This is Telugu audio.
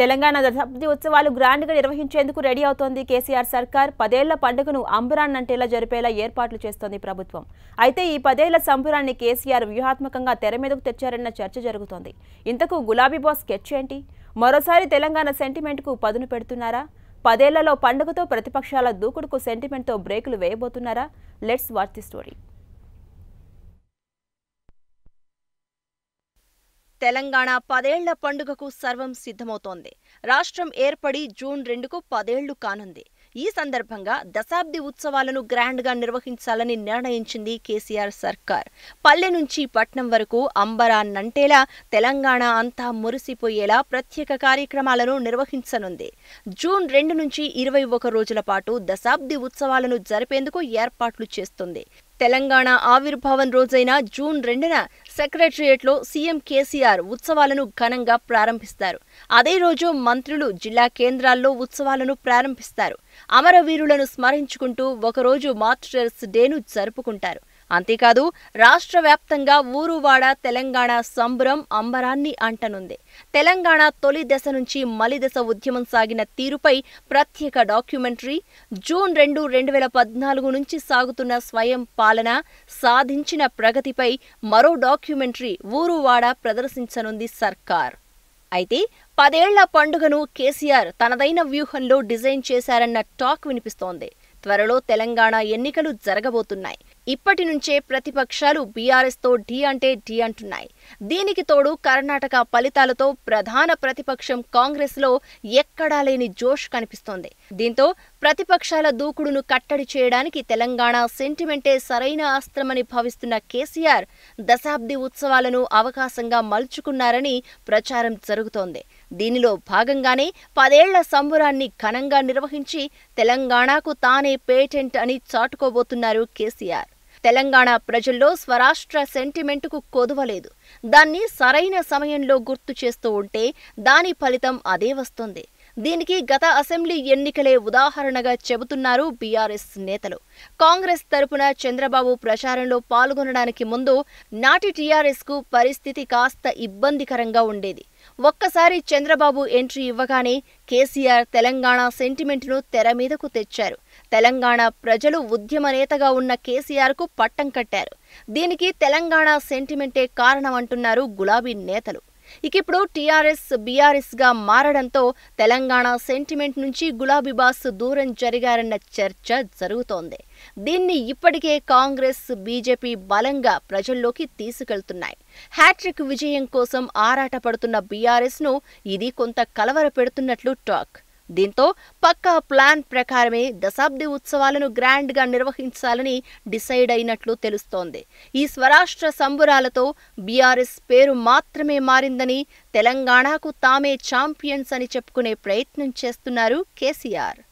తెలంగాణ దశాబ్ది ఉత్సవాలు గ్రాండ్గా నిర్వహించేందుకు రెడీ అవుతోంది కేసీఆర్ సర్కార్ పదేళ్ల పండుగను అంబురాన్ అంటేలా జరిపేలా ఏర్పాట్లు చేస్తోంది ప్రభుత్వం అయితే ఈ పదేళ్ల సంబురాన్ని కేసీఆర్ వ్యూహాత్మకంగా తెర మీదకు తెచ్చారన్న చర్చ జరుగుతోంది ఇంతకు గులాబీ బాస్ స్కెచ్ ఏంటి మరోసారి తెలంగాణ సెంటిమెంట్కు పదును పెడుతున్నారా పదేళ్లలో పండుగతో ప్రతిపక్షాల దూకుడుకు సెంటిమెంట్తో బ్రేకులు వేయబోతున్నారా let's watch the story Telangana పదేళ్ల పండుగకు సర్వం సిద్ధమవుతోంది రాష్ట్రం ఏర్పడి జూన్ రెండుకు పదేళ్లు కానుంది ఈ సందర్భంగా దశాబ్ది ఉత్సవాలను గ్రాండ్గా నిర్వహించాలని నిర్ణయించింది కేసీఆర్ సర్కార్ పల్లె నుంచి పట్నం వరకు నంటేలా తెలంగాణ అంతా మురిసిపోయేలా ప్రత్యేక కార్యక్రమాలను నిర్వహించనుంది జూన్ రెండు నుంచి ఇరవై ఒక రోజుల పాటు దశాబ్ది ఉత్సవాలను జరిపేందుకు ఏర్పాట్లు చేస్తుంది తెలంగాణ ఆవిర్భావం రోజైన జూన్ రెండున సెక్రటరియేట్లో సీఎం కేసీఆర్ ఉత్సవాలను ఘనంగా ప్రారంభిస్తారు అదే రోజు మంత్రులు జిల్లా కేంద్రాల్లో ఉత్సవాలను ప్రారంభిస్తారు అమరవీరులను స్మరించుకుంటూ ఒకరోజు మాస్టర్స్ డేను జరుపుకుంటారు అంతేకాదు రాష్ట్ర వ్యాప్తంగా ఊరువాడ తెలంగాణ సంబరం అంబరాన్ని అంటనుంది తెలంగాణ తొలి దశ నుంచి మలిదశ ఉద్యమం సాగిన తీరుపై ప్రత్యేక డాక్యుమెంటరీ జూన్ రెండు రెండు వేల పద్నాలుగు నుంచి సాగుతున్న స్వయం పాలన సాధించిన ప్రగతిపై మరో డాక్యుమెంటరీ ఊరువాడ ప్రదర్శించనుంది సర్కార్ అయితే పదేళ్ల పండుగను కేసీఆర్ తనదైన వ్యూహంలో డిజైన్ చేశారన్న టాక్ వినిపిస్తోంది త్వరలో తెలంగాణ ఎన్నికలు జరగబోతున్నాయి ఇప్పటి నుంచే ప్రతిపక్షాలు బీఆర్ఎస్తో ఢీ అంటే ఢీ అంటున్నాయి దీనికి తోడు కర్ణాటక ఫలితాలతో ప్రధాన ప్రతిపక్షం కాంగ్రెస్లో ఎక్కడా లేని జోష్ కనిపిస్తోంది దీంతో ప్రతిపక్షాల దూకుడును కట్టడి చేయడానికి తెలంగాణ సెంటిమెంటే సరైన అస్త్రమని భావిస్తున్న కేసీఆర్ దశాబ్ది ఉత్సవాలను అవకాశంగా మలుచుకున్నారని ప్రచారం జరుగుతోంది దీనిలో భాగంగానే పదేళ్ల సంబురాన్ని ఘనంగా నిర్వహించి తెలంగాణకు తానే పేటెంట్ అని చాటుకోబోతున్నారు కేసీఆర్ తెలంగాణ ప్రజల్లో స్వరాష్ట్ర సెంటిమెంటుకు కొదవలేదు దాన్ని సరైన సమయంలో గుర్తు చేస్తూ ఉంటే దాని ఫలితం అదే వస్తుంది దీనికి గత అసెంబ్లీ ఎన్నికలే ఉదాహరణగా చెబుతున్నారు బీఆర్ఎస్ నేతలు కాంగ్రెస్ తరపున చంద్రబాబు ప్రచారంలో పాల్గొనడానికి ముందు నాటి టీఆర్ఎస్కు పరిస్థితి కాస్త ఇబ్బందికరంగా ఉండేది ఒక్కసారి చంద్రబాబు ఎంట్రీ ఇవ్వగానే కేసీఆర్ తెలంగాణ సెంటిమెంట్ను తెర మీదకు తెచ్చారు తెలంగాణ ప్రజలు ఉద్యమ నేతగా ఉన్న కేసీఆర్కు పట్టం కట్టారు దీనికి తెలంగాణ సెంటిమెంటే కారణం అంటున్నారు గులాబీ నేతలు ఇకిప్పుడు టీఆర్ఎస్ బీఆర్ఎస్గా మారడంతో తెలంగాణ సెంటిమెంట్ నుంచి గులాబీ బాస్ దూరం జరిగారన్న చర్చ జరుగుతోంది దీన్ని ఇప్పటికే కాంగ్రెస్ బీజేపీ బలంగా ప్రజల్లోకి తీసుకెళ్తున్నాయి హ్యాట్రిక్ విజయం కోసం ఆరాటపడుతున్న బీఆర్ఎస్ను ఇది కొంత కలవర పెడుతున్నట్లు టాక్ దీంతో పక్కా ప్లాన్ ప్రకారమే దశాబ్ది ఉత్సవాలను గ్రాండ్గా నిర్వహించాలని డిసైడ్ అయినట్లు తెలుస్తోంది ఈ స్వరాష్ట్ర సంబురాలతో బీఆర్ఎస్ పేరు మాత్రమే మారిందని తెలంగాణకు తామే ఛాంపియన్స్ అని చెప్పుకునే ప్రయత్నం చేస్తున్నారు కేసీఆర్